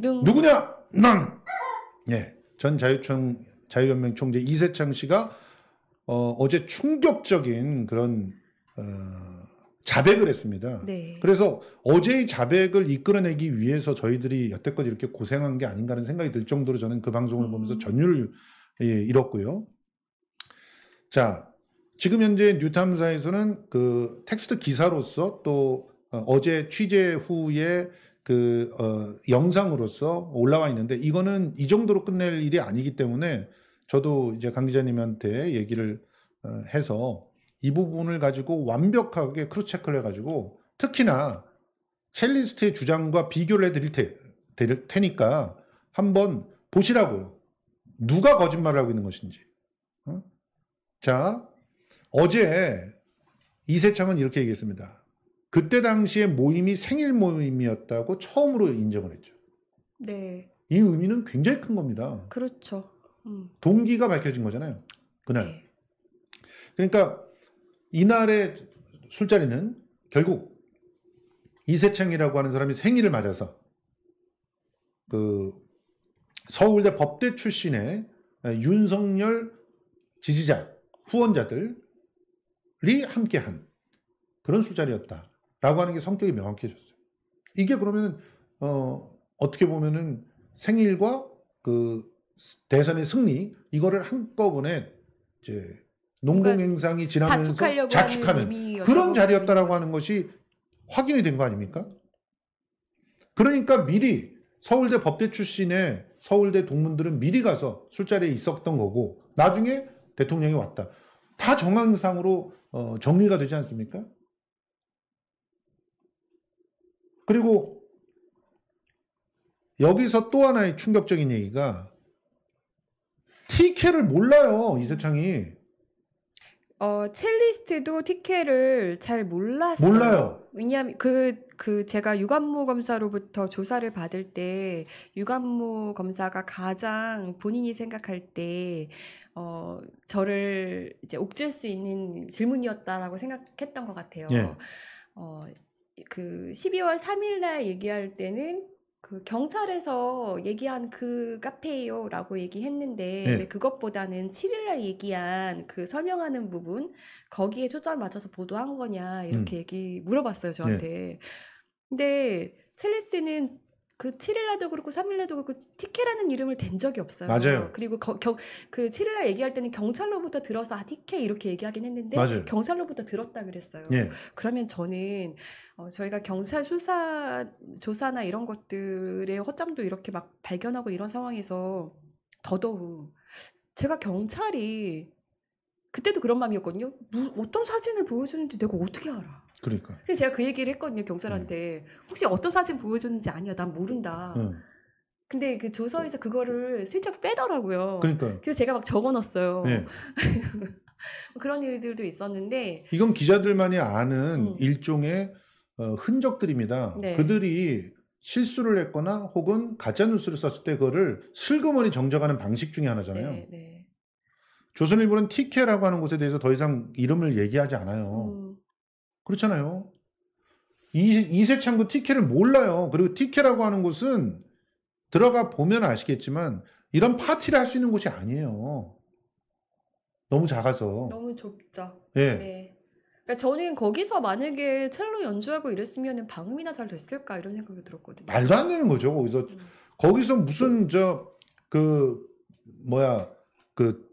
두둥. 누구냐? 난. 예. 전 자유총 자유연맹 총재 이세창 씨가 어, 어제 충격적인 그런 어, 자백을 했습니다. 네. 그래서 어제의 자백을 이끌어내기 위해서 저희들이 여태껏 이렇게 고생한 게 아닌가 하는 생각이 들 정도로 저는 그 방송을 음. 보면서 전율을 예, 잃었고요. 자, 지금 현재 뉴탐사에서는 그 텍스트 기사로서 또 어, 어제 취재 후에 그, 어, 영상으로서 올라와 있는데 이거는 이 정도로 끝낼 일이 아니기 때문에 저도 이제 강 기자님한테 얘기를 어, 해서 이 부분을 가지고 완벽하게 크루체크를 해가지고 특히나 첼리스트의 주장과 비교를 해드릴 테, 테니까 한번 보시라고 누가 거짓말을 하고 있는 것인지. 어? 자, 어제 이세창은 이렇게 얘기했습니다. 그때 당시에 모임이 생일 모임이었다고 처음으로 인정을 했죠. 네. 이 의미는 굉장히 큰 겁니다. 그렇죠. 음. 동기가 밝혀진 거잖아요. 그날. 네. 그러니까 이날의 술자리는 결국 이세창이라고 하는 사람이 생일을 맞아서 그 서울대 법대 출신의 윤석열 지지자 후원자들이 함께한 그런 술자리였다. 라고 하는 게 성격이 명확해졌어요. 이게 그러면, 어, 어떻게 보면은 생일과 그 대선의 승리, 이거를 한꺼번에 이제 농공행상이 그러니까 지나면서 자축하는 그런 자리였다라고 하는 것이 확인이 된 거 아닙니까? 그러니까 미리 서울대 법대 출신의 서울대 동문들은 미리 가서 술자리에 있었던 거고 나중에 대통령이 왔다. 다 정황상으로 어, 정리가 되지 않습니까? 그리고 여기서 또 하나의 충격적인 얘기가 티 k 를 몰라요 이세창이. 어 첼리스트도 티 k 를잘 몰랐어요. 몰라요. 왜냐하면 그그 그 제가 유관무 검사로부터 조사를 받을 때 유관무 검사가 가장 본인이 생각할 때 어, 저를 이제 옥죄할 수 있는 질문이었다라고 생각했던 것 같아요. 예. 어, 그 12월 3일 날 얘기할 때는 그 경찰에서 얘기한 그 카페예요 라고 얘기했는데 네. 왜 그것보다는 7일날 얘기한 그 설명하는 부분 거기에 초점을 맞춰서 보도한 거냐 이렇게 음. 얘기 물어봤어요 네. 저한테 네. 근데 첼리스는 그 7일날도 그렇고 3일날도 그렇고 티케라는 이름을 댄 적이 없어요. 맞아요. 그리고 거, 겨, 그 7일날 얘기할 때는 경찰로부터 들어서 아 티케 이렇게 얘기하긴 했는데 맞아요. 경찰로부터 들었다 그랬어요. 예. 그러면 저는 어, 저희가 경찰 수사 조사나 이런 것들의 허점도 이렇게 막 발견하고 이런 상황에서 더더욱 제가 경찰이 그때도 그런 마음이었거든요. 무, 어떤 사진을 보여주는지 내가 어떻게 알아? 그러니까. 그래서 제가 그 얘기를 했거든요 경찰한테 네. 혹시 어떤 사진 보여줬는지 아니야 난 모른다. 네. 근데 그 조서에서 그거를 슬쩍 빼더라고요. 그러니까. 그래서 제가 막 적어놨어요. 네. 그런 일들도 있었는데 이건 기자들만이 아는 음. 일종의 어, 흔적들입니다. 네. 그들이 실수를 했거나 혹은 가짜 뉴스를 썼을 때 그거를 슬그머니 정정하는 방식 중에 하나잖아요. 네, 네, 조선일보는 티케라고 하는 곳에 대해서 더 이상 이름을 얘기하지 않아요. 음. 그렇잖아요. 이세창도 티 k 를 몰라요. 그리고 TK라고 하는 곳은 들어가 보면 아시겠지만 이런 파티를 할 수 있는 곳이 아니에요. 너무 작아서. 너무 좁죠. 예. 네. 그러니까 저는 거기서 만약에 첼로 연주하고 이랬으면 방음이나 잘 됐을까 이런 생각이 들었거든요. 말도 안 되는 거죠. 거기서 음. 거기서 무슨 저 그 뭐야 그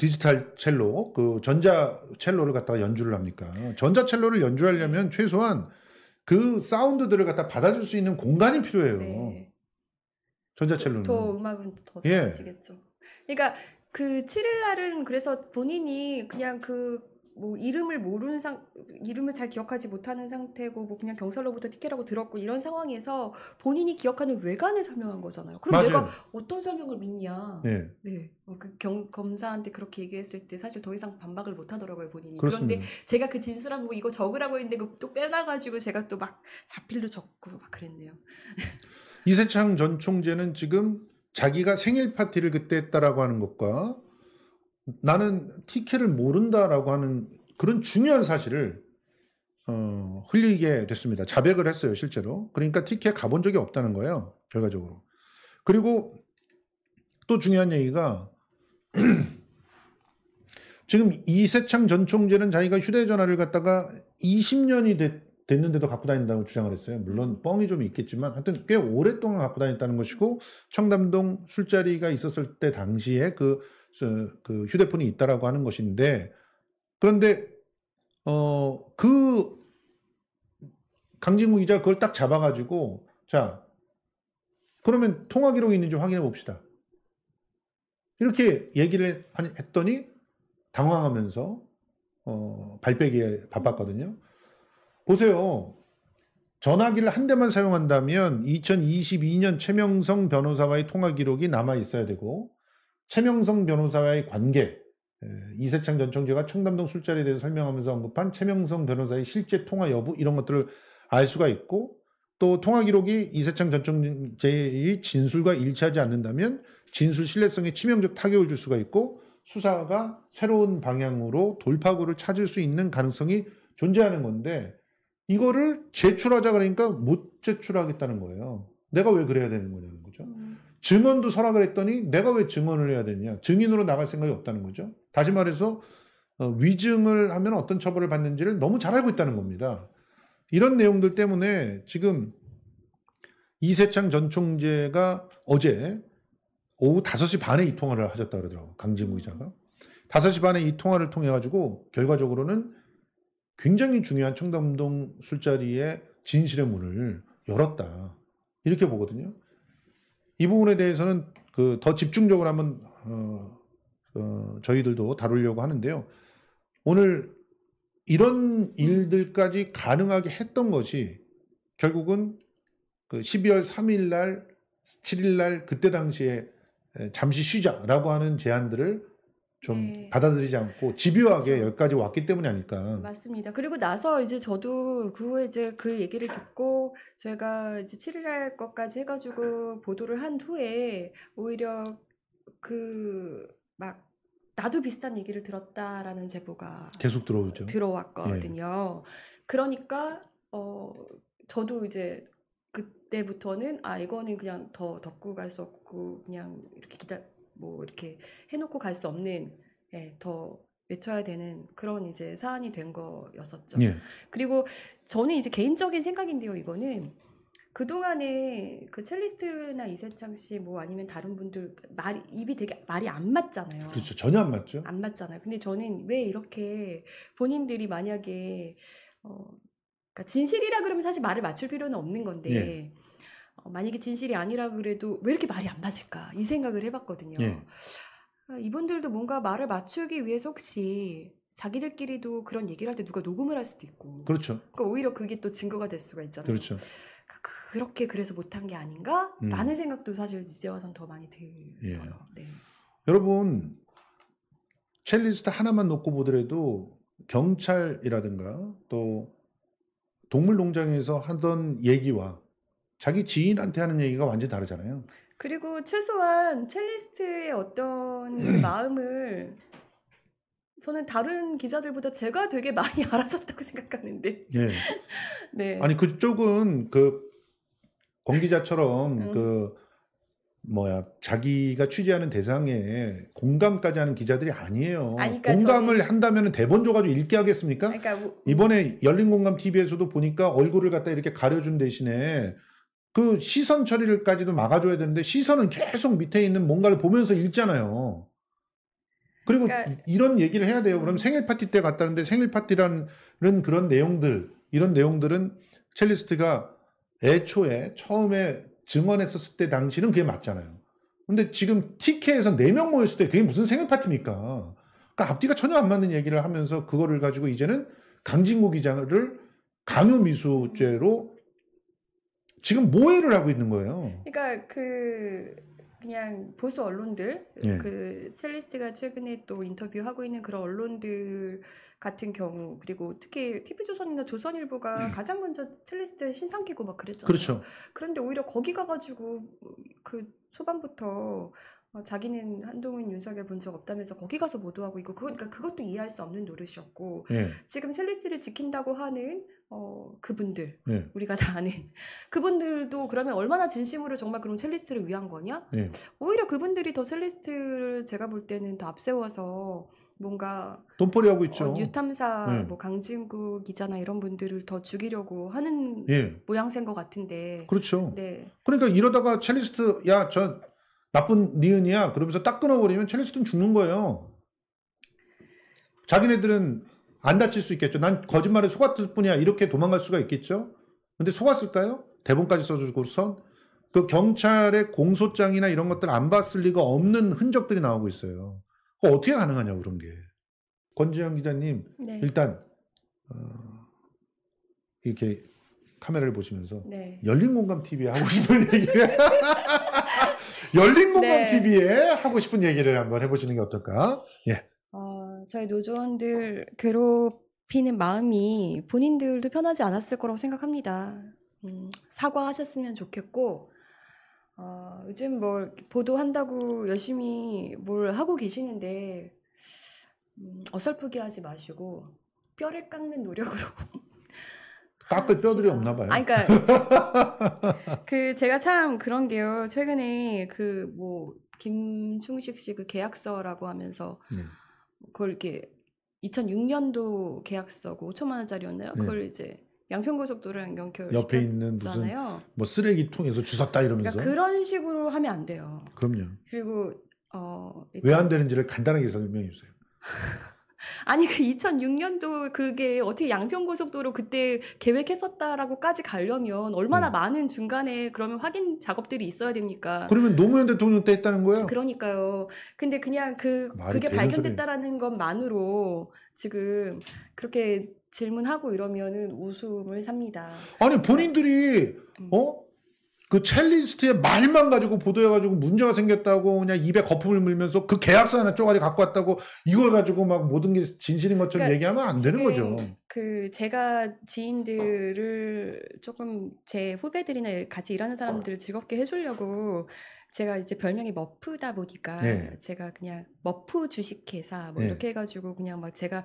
디지털 첼로, 그 전자 첼로를 갖다가 연주를 합니까? 전자 첼로를 연주하려면 네. 최소한 그 사운드들을 갖다 받아줄 수 있는 공간이 필요해요. 네. 전자 첼로는. 더 음악은 더 예. 잘하시겠죠. 예. 그러니까 그7일 날은 그래서 본인이 그냥 그뭐 이름을 모르는 상 이름을 잘 기억하지 못하는 상태고 뭐 그냥 경찰로부터 티켓라고 들었고 이런 상황에서 본인이 기억하는 외관을 설명한 거잖아요. 그럼 맞아요. 내가 어떤 설명을 믿냐? 예. 네. 네. 그 경, 검사한테 그렇게 얘기했을 때 사실 더 이상 반박을 못 하더라고요, 본인이. 그렇습니다. 그런데 제가 그 진술한 뭐 이거 적으라고 했는데 그 또 빼놔 가지고 제가 또막 자필로 적고 막 그랬네요. 이세창 전 총재는 지금 자기가 생일 파티를 그때 했다라고 하는 것과 나는 TK를 모른다라고 하는 그런 중요한 사실을 어, 흘리게 됐습니다. 자백을 했어요, 실제로. 그러니까 t k 가본 적이 없다는 거예요, 결과적으로. 그리고 또 중요한 얘기가 지금 이세창 전 총재는 자기가 휴대전화를 갖다가 20년이 됐, 됐는데도 갖고 다닌다고 주장을 했어요. 물론 뻥이 좀 있겠지만 하여튼 꽤 오랫동안 갖고 다녔다는 것이고 청담동 술자리가 있었을 때 당시에 그그 휴대폰이 있다라고 하는 것인데 그런데 어그 강진구 기자 그걸 딱 잡아가지고 자 그러면 통화 기록이 있는지 확인해 봅시다. 이렇게 얘기를 했더니 당황하면서 어, 발빼기에 바빴거든요. 보세요. 전화기를 한 대만 사용한다면 2022년 최명성 변호사와의 통화 기록이 남아 있어야 되고 최명성 변호사와의 관계, 이세창 전 총재가 청담동 술자리에 대해서 설명하면서 언급한 최명성 변호사의 실제 통화 여부 이런 것들을 알 수가 있고 또 통화 기록이 이세창 전 총재의 진술과 일치하지 않는다면 진술 신뢰성에 치명적 타격을 줄 수가 있고 수사가 새로운 방향으로 돌파구를 찾을 수 있는 가능성이 존재하는 건데 이거를 제출하자 그러니까 못 제출하겠다는 거예요. 내가 왜 그래야 되는 거냐는 거죠. 음. 증언도 서락을 했더니 내가 왜 증언을 해야 되냐. 증인으로 나갈 생각이 없다는 거죠. 다시 말해서 어, 위증을 하면 어떤 처벌을 받는지를 너무 잘 알고 있다는 겁니다. 이런 내용들 때문에 지금 이세창 전 총재가 어제 오후 5시 반에 이 통화를 하셨다 그러더라고요. 강진구 의자가 5시 반에 이 통화를 통해 가지고 결과적으로는 굉장히 중요한 청담동 술자리의 진실의 문을 열었다. 이렇게 보거든요. 이 부분에 대해서는 그더 집중적으로 한번 어, 어, 저희들도 다루려고 하는데요. 오늘 이런 일들까지 가능하게 했던 것이 결국은 그 12월 3일 날, 7일 날 그때 당시에 잠시 쉬자라고 하는 제안들을 좀 네. 받아들이지 않고 집요하게 그렇죠. 여기까지 왔기 때문이 아닐까. 맞습니다. 그리고 나서 이제 저도 그 후에 이제 그 얘기를 듣고 저희가 이제 7일날 것까지 해가지고 보도를 한 후에 오히려 그 막 나도 비슷한 얘기를 들었다라는 제보가 계속 들어오죠. 들어왔거든요. 예. 그러니까 어 저도 이제 그때부터는 아 이거는 그냥 더 덮고 갈 수 없고 그냥 이렇게 기다 뭐 이렇게 해놓고 갈 수 없는 예, 더 외쳐야 되는 그런 이제 사안이 된 거였었죠. 예. 그리고 저는 이제 개인적인 생각인데요, 이거는 그 동안에 그 첼리스트나 이세창 씨 뭐 아니면 다른 분들 말 입이 되게 말이 안 맞잖아요. 그렇죠, 전혀 안 맞죠. 안 맞잖아요. 근데 저는 왜 이렇게 본인들이 만약에 어, 그러니까 진실이라 그러면 사실 말을 맞출 필요는 없는 건데. 예. 어, 만약에 진실이 아니라 그래도 왜 이렇게 말이 안 맞을까 이 생각을 해봤거든요. 예. 아, 이분들도 뭔가 말을 맞추기 위해서 혹시 자기들끼리도 그런 얘기를 할 때 누가 녹음을 할 수도 있고. 그렇죠. 그러니까 오히려 그게 또 증거가 될 수가 있잖아요. 그렇죠. 그, 렇게 그래서 못한 게 아닌가라는 음. 생각도 사실 이제 와선 더 많이 들어요. 예. 네. 여러분 첼리스트 하나만 놓고 보더라도 경찰이라든가 또 동물농장에서 하던 얘기와 자기 지인한테 하는 얘기가 완전히 다르잖아요. 그리고 최소한 첼리스트의 어떤 음. 마음을 저는 다른 기자들보다 제가 되게 많이 알아줬다고 생각하는데. 네. 네. 아니 그쪽은 그권 기자처럼 음. 그 뭐야 자기가 취재하는 대상에 공감까지 하는 기자들이 아니에요. 아니, 그러니까 공감을 저는... 한다면 은 대본조 가지고 읽게 하겠습니까? 그러니까... 이번에 열린공감 TV에서도 보니까 얼굴을 갖다 이렇게 가려준 대신에 그 시선 처리를까지도 막아줘야 되는데 시선은 계속 밑에 있는 뭔가를 보면서 읽잖아요. 그리고 그러니까... 이런 얘기를 해야 돼요. 그럼 음. 생일 파티 때 갔다는데 생일 파티라는 그런 내용들, 이런 내용들은 첼리스트가 애초에 처음에 증언했었을 때 당시는 그게 맞잖아요. 근데 지금 TK에서 4명 모였을 때 그게 무슨 생일 파티입니까? 그러니까 앞뒤가 전혀 안 맞는 얘기를 하면서 그거를 가지고 이제는 강진구 기자를 강요미수죄로 지금 모해를 하고 있는 거예요. 그러니까 그 그냥 보수 언론들 예. 그 첼리스트가 최근에 또 인터뷰하고 있는 그런 언론들 같은 경우 그리고 특히 TV조선이나 조선일보가 예. 가장 먼저 첼리스트 신상 기고막 그랬잖아요. 그렇죠. 그런데 오히려 거기 가가지고 그 초반부터 어, 자기는 한동훈 윤석열 본 적 없다면서 거기 가서 보도하고 있고 그러니까 그것도 이해할 수 없는 노릇이었고 예. 지금 첼리스를 지킨다고 하는 어, 그분들 예. 우리가 다 아는 그분들도 그러면 얼마나 진심으로 정말 그럼 첼리스를 위한 거냐? 예. 오히려 그분들이 더첼리스를 제가 볼 때는 더 앞세워서 뭔가 돈벌이 하고 있죠. 어, 유탐사 예. 뭐 강진구 기자나 이런 분들을 더 죽이려고 하는 예. 모양새인 것 같은데. 그렇죠. 네. 그러니까 이러다가 첼리스트 야저 나쁜 니은이야. 그러면서 딱 끊어버리면 첼리스는 죽는 거예요. 자기네들은 안 다칠 수 있겠죠. 난 거짓말에 속았을 뿐이야. 이렇게 도망갈 수가 있겠죠. 근데 속았을까요? 대본까지 써주고선 그 경찰의 공소장이나 이런 것들 안 봤을 리가 없는 흔적들이 나오고 있어요. 그거 어떻게 가능하냐 그런 게. 권지현 기자님 네. 일단 어, 이렇게 카메라를 보시면서 네. 열린 공감 t v 하고 싶은 얘기를 열린 공감 네. TV에 하고 싶은 얘기를 한번 해보시는 게 어떨까? 예. 어, 저희 노조원들 괴롭히는 마음이 본인들도 편하지 않았을 거라고 생각합니다. 음, 사과하셨으면 좋겠고 어, 요즘 뭐 보도한다고 열심히 뭘 하고 계시는데 음, 어설프게 하지 마시고 뼈를 깎는 노력으로. 깎을 아, 뼈들이 없나 봐요. 아, 그러니까 그 제가 참 그런 게요. 최근에 그 뭐 김충식 씨 그 계약서라고 하면서 네. 그걸 이렇게 2006년도 계약서고 5천만 원짜리였나요? 네. 그걸 이제 양평고속도로 연결 옆에 있는 무슨 뭐 쓰레기통에서 주웠다 이러면서 그러니까 그런 식으로 하면 안 돼요. 그럼요. 그리고 어, 왜 안 되는지를 간단하게 설명해 주세요. 아니 그 2006년도 그게 어떻게 양평고속도로 그때 계획했었다라고까지 가려면 얼마나 음. 많은 중간에 그러면 확인 작업들이 있어야 됩니까? 그러면 노무현 대통령 때 했다는 거예요? 그러니까요. 근데 그냥 그 그게 발견됐다라는 소리. 것만으로 지금 그렇게 질문하고 이러면은 웃음을 삽니다. 아니 본인들이 네. 음. 어? 그 첼리스트의 말만 가지고 보도해가지고 문제가 생겼다고 그냥 입에 거품을 물면서 그 계약서 하나 쪼가리 갖고 왔다고 이걸 가지고 막 모든 게 진실인 것처럼 그러니까 얘기하면 안 되는 거죠. 그 제가 지인들을 조금 제 후배들이나 같이 일하는 사람들을 즐겁게 해주려고 제가 이제 별명이 머프다 보니까 네. 제가 그냥 머프 주식회사 뭐 네. 이렇게 해가지고 그냥 막 제가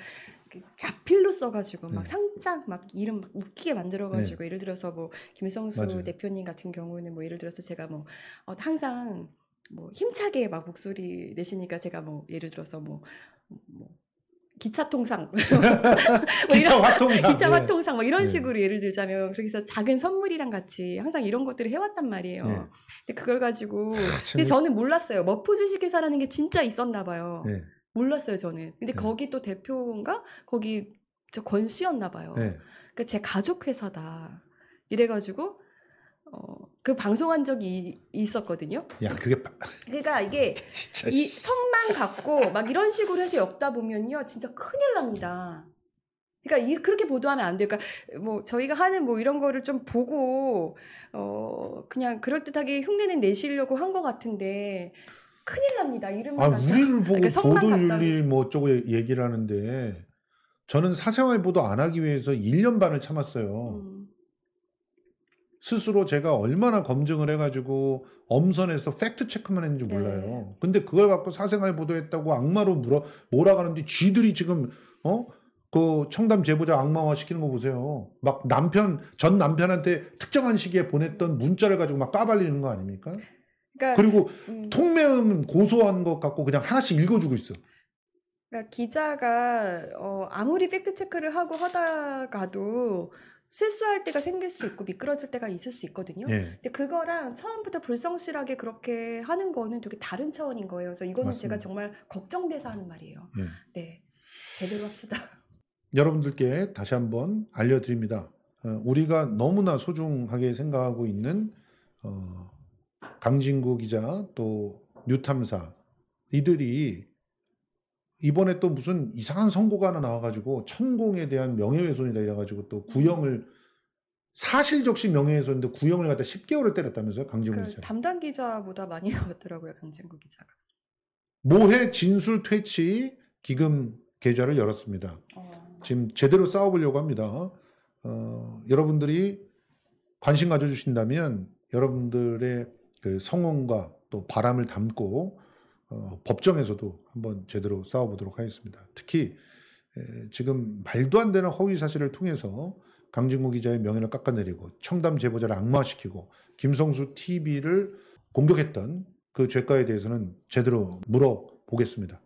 그 자필로 써가지고 막 네. 상장 막 이름 막 웃기게 만들어가지고 네. 예를 들어서 뭐 김성수 맞아요. 대표님 같은 경우는 뭐 예를 들어서 제가 뭐 어, 항상 뭐 힘차게 막 목소리 내시니까 제가 뭐 예를 들어서 뭐, 뭐 기차 통상, 기차 화통상, 기차 화통상 막 이런 예. 식으로 예를 들자면 그래서 작은 선물이랑 같이 항상 이런 것들을 해왔단 말이에요. 예. 근데 그걸 가지고 아, 근데 저는 몰랐어요. 머프 주식회사라는 게 진짜 있었나 봐요. 예. 몰랐어요 저는. 근데 거기 또 대표인가 거기 저권 씨였나 봐요. 그러니까 제 가족 회사다. 이래가지고 어, 그 방송한 적이 있었거든요. 야, 그게 그러니까 이게 이 성만 갖고 막 이런 식으로 해서 엮다 보면요, 진짜 큰일 납니다. 그러니까 이, 그렇게 보도하면 안 돼요. 그러니까 뭐 저희가 하는 뭐 이런 거를 좀 보고 어 그냥 그럴 듯하게 흉내는 내시려고 한 것 같은데 큰일 납니다. 이름만 아, 우리를 보고 그러니까 보도윤리 뭐 어쩌고 얘기를 하는데 저는 사생활 보도 안 하기 위해서 1년 반을 참았어요. 음. 스스로 제가 얼마나 검증을 해가지고 엄선해서 팩트 체크만 했는지 네. 몰라요. 네. 근데 그걸 갖고 사생활 보도했다고 악마로 물어 몰아가는데 쥐들이 지금 어? 그 청담 제보자 악마화 시키는 거 보세요. 막 남편 전 남편한테 특정한 시기에 보냈던 문자를 가지고 막 까발리는 거 아닙니까? 그러니까, 그리고 음. 통매음 고소한 것 갖고 그냥 하나씩 읽어주고 있어. 그러니까 기자가 어, 아무리 팩트 체크를 하고 하다가도 실수할 때가 생길 수 있고 미끄러질 때가 있을 수 있거든요. 예. 근데 그거랑 처음부터 불성실하게 그렇게 하는 거는 되게 다른 차원인 거예요. 그래서 이거는 맞습니다. 제가 정말 걱정돼서 하는 말이에요. 예. 네. 제대로 합시다. 여러분들께 다시 한번 알려드립니다. 어, 우리가 너무나 소중하게 생각하고 있는 어, 강진구 기자 또 뉴탐사 이들이 이번에 또 무슨 이상한 선고가 하나 나와가지고 천공에 대한 명예훼손이다 이래가지고 또 구형을 음. 사실적시 명예훼손인데 구형을 갖다 10개월을 때렸다면서요 강진구 그 기자. 담당 기자보다 많이 나왔더라고요 강진구 기자가. 모해 진술 퇴치 기금 계좌를 열었습니다. 어... 지금 제대로 싸워보려고 합니다. 어, 여러분들이 관심 가져주신다면 여러분들의 그 성원과 또 바람을 담고 어, 법정에서도 한번 제대로 싸워보도록 하겠습니다. 특히 에, 지금 말도 안 되는 허위 사실을 통해서 강진구 기자의 명예를 깎아내리고 청담 제보자를 악마시키고 김성수 TV를 공격했던 그 죄가에 대해서는 제대로 물어보겠습니다.